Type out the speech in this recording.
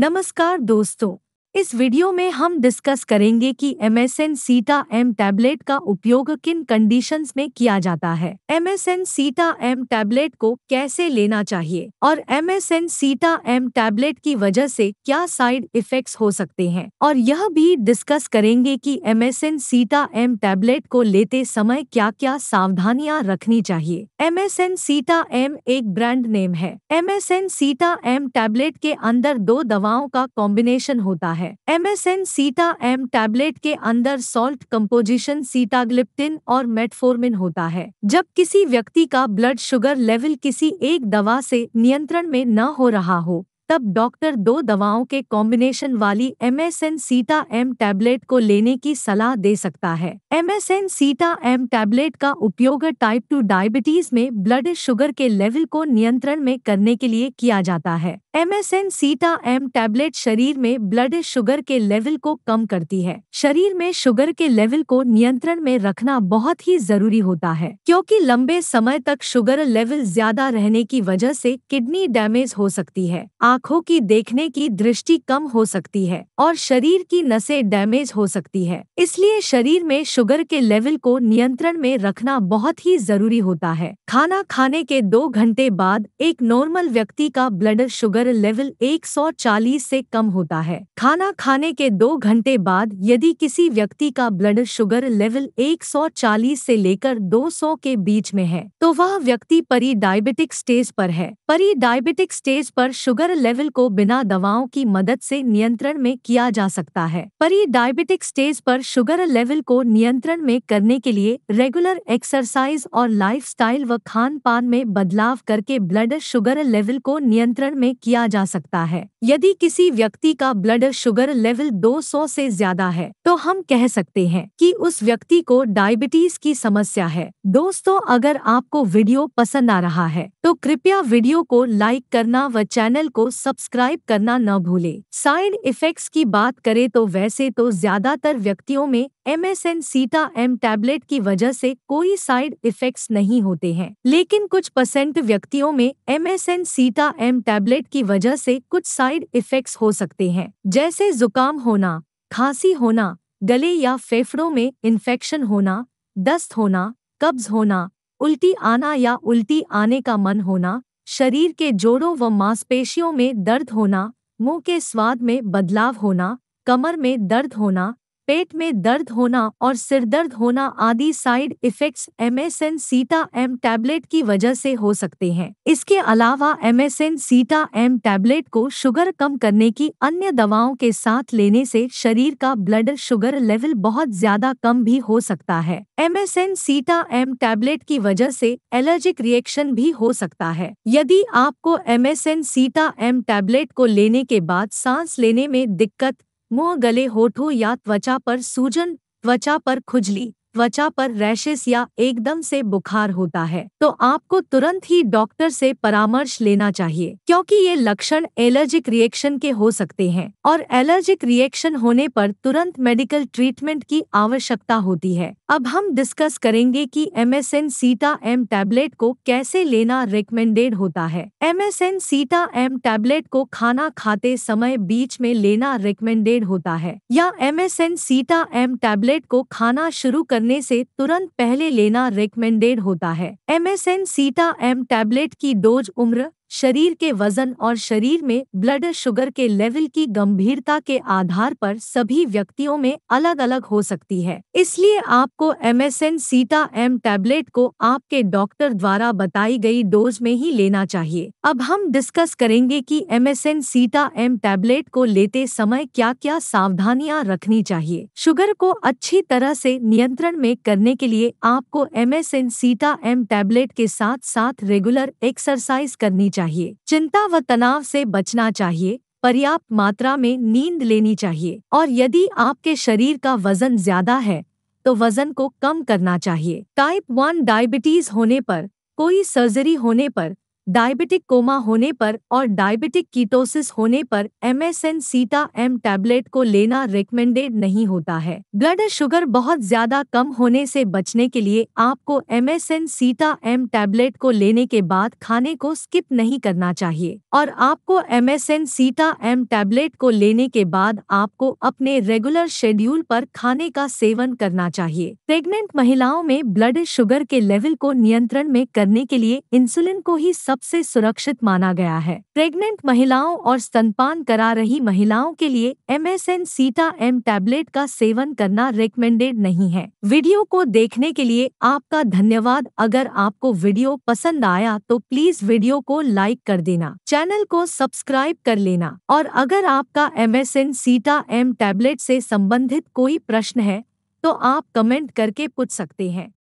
नमस्कार दोस्तों इस वीडियो में हम डिस्कस करेंगे कि M S N Sita M tablet का उपयोग किन कंडीशंस में किया जाता है M S N Sita M tablet को कैसे लेना चाहिए और M S N Sita M tablet की वजह से क्या साइड इफेक्ट्स हो सकते हैं और यह भी डिस्कस करेंगे कि M S N Sita M tablet को लेते समय क्या क्या सावधानियां रखनी चाहिए M S N Sita M एक ब्रांड नेम है M S N Sita M tablet के अंदर दो दवाओं का कॉम्बिनेशन होता है है M S N Sita M tablet के अंदर सॉल्ट कम्पोजिशन सीटाग्लिप्टिन और मेटफोर्मिन होता है जब किसी व्यक्ति का ब्लड शुगर लेवल किसी एक दवा से नियंत्रण में न हो रहा हो तब डॉक्टर दो दवाओं के कॉम्बिनेशन वाली M S N Sita M tablet को लेने की सलाह दे सकता है M S N Sita M tablet का उपयोग टाइप टू डायबिटीज में ब्लड शुगर के लेवल को नियंत्रण में करने के लिए किया जाता है M S N Sita M tablet शरीर में ब्लड शुगर के लेवल को कम करती है शरीर में शुगर के लेवल को नियंत्रण में रखना बहुत ही जरूरी होता है क्योंकि लंबे समय तक शुगर लेवल ज्यादा रहने की वजह से किडनी डैमेज हो सकती है आंखों की देखने की दृष्टि कम हो सकती है और शरीर की नसें डैमेज हो सकती है इसलिए शरीर में शुगर के लेवल को नियंत्रण में रखना बहुत ही जरूरी होता है खाना खाने के दो घंटे बाद एक नॉर्मल व्यक्ति का ब्लड शुगर लेवल 140 से कम होता है खाना खाने के दो घंटे बाद यदि किसी व्यक्ति का ब्लड शुगर लेवल 140 से लेकर 200 के बीच में है तो वह व्यक्ति परी डायबिटिक स्टेज पर है परी डायबिटिक स्टेज पर शुगर लेवल को बिना दवाओं की मदद से नियंत्रण में किया जा सकता है पर ये डायबिटिक स्टेज पर शुगर लेवल को नियंत्रण में करने के लिए रेगुलर एक्सरसाइज और लाइफ व खान पान में बदलाव करके ब्लड शुगर लेवल को नियंत्रण में किया जा सकता है यदि किसी व्यक्ति का ब्लड शुगर लेवल 200 से ज्यादा है तो हम कह सकते हैं कि उस व्यक्ति को डायबिटीज की समस्या है दोस्तों अगर आपको वीडियो पसंद आ रहा है तो कृपया वीडियो को लाइक करना व चैनल को सब्सक्राइब करना न भूले साइड इफेक्ट्स की बात करें तो वैसे तो ज्यादातर व्यक्तियों में M S N Sita M tablet की वजह से कोई साइड इफेक्ट्स नहीं होते हैं लेकिन कुछ परसेंट व्यक्तियों में M S N Sita M tablet की वजह से कुछ साइड इफेक्ट्स हो सकते हैं जैसे जुकाम होना खांसी होना गले या फेफड़ों में इन्फेक्शन होना दस्त होना कब्ज होना उल्टी आना या उल्टी आने का मन होना शरीर के जोड़ों व मांसपेशियों में दर्द होना मुंह के स्वाद में बदलाव होना कमर में दर्द होना पेट में दर्द होना और सिर दर्द होना आदि side effects M S N Sita M tablet की वजह से हो सकते हैं इसके अलावा M S N Sita M tablet को शुगर कम करने की अन्य दवाओं के साथ लेने से शरीर का ब्लड शुगर लेवल बहुत ज्यादा कम भी हो सकता है M S N Sita M tablet की वजह से एलर्जिक रिएक्शन भी हो सकता है यदि आपको M S N Sita M tablet को लेने के बाद सांस लेने में दिक्कत मुंह गले होठों या त्वचा पर सूजन त्वचा पर खुजली त्वचा पर रैशेस या एकदम से बुखार होता है तो आपको तुरंत ही डॉक्टर से परामर्श लेना चाहिए क्योंकि ये लक्षण एलर्जिक रिएक्शन के हो सकते हैं और एलर्जिक रिएक्शन होने पर तुरंत मेडिकल ट्रीटमेंट की आवश्यकता होती है अब हम डिस्कस करेंगे कि M S N Sita M tablet को कैसे लेना रिकमेंडेड होता है M S N Sita M tablet को खाना खाते समय बीच में लेना रिकमेंडेड होता है या M S N Sita M tablet को खाना शुरू कर करने से तुरंत पहले लेना रिकमेंडेड होता है M S N Sita M tablet की डोज उम्र शरीर के वजन और शरीर में ब्लड शुगर के लेवल की गंभीरता के आधार पर सभी व्यक्तियों में अलग अलग हो सकती है इसलिए आपको M S N Sita M tablet को आपके डॉक्टर द्वारा बताई गई डोज में ही लेना चाहिए अब हम डिस्कस करेंगे कि M S N Sita M tablet को लेते समय क्या क्या सावधानियां रखनी चाहिए शुगर को अच्छी तरह से नियंत्रण में करने के लिए आपको M S N Sita M tablet के साथ साथ रेगुलर एक्सरसाइज करनी चाहिए चाहिए चिंता व तनाव से बचना चाहिए पर्याप्त मात्रा में नींद लेनी चाहिए और यदि आपके शरीर का वजन ज्यादा है तो वजन को कम करना चाहिए टाइप वन डायबिटीज होने पर कोई सर्जरी होने पर डायबिटिक कोमा होने पर और डायबिटिक कीटोसिस होने पर M S N Sita M tablet को लेना रिकमेंडेड नहीं होता है ब्लड शुगर बहुत ज्यादा कम होने से बचने के लिए आपको M S N Sita M tablet को लेने के बाद खाने को स्किप नहीं करना चाहिए और आपको M S N Sita M tablet को लेने के बाद आपको अपने रेगुलर शेड्यूल पर खाने का सेवन करना चाहिए प्रेग्नेंट महिलाओं में ब्लड शुगर के लेवल को नियंत्रण में करने के लिए इंसुलिन को ही सब सबसे सुरक्षित माना गया है प्रेग्नेंट महिलाओं और स्तनपान करा रही महिलाओं के लिए M S N Sita M tablet का सेवन करना रिकमेंडेड नहीं है वीडियो को देखने के लिए आपका धन्यवाद अगर आपको वीडियो पसंद आया तो प्लीज वीडियो को लाइक कर देना चैनल को सब्सक्राइब कर लेना और अगर आपका M S N Sita M tablet से संबंधित कोई प्रश्न है तो आप कमेंट करके पूछ सकते हैं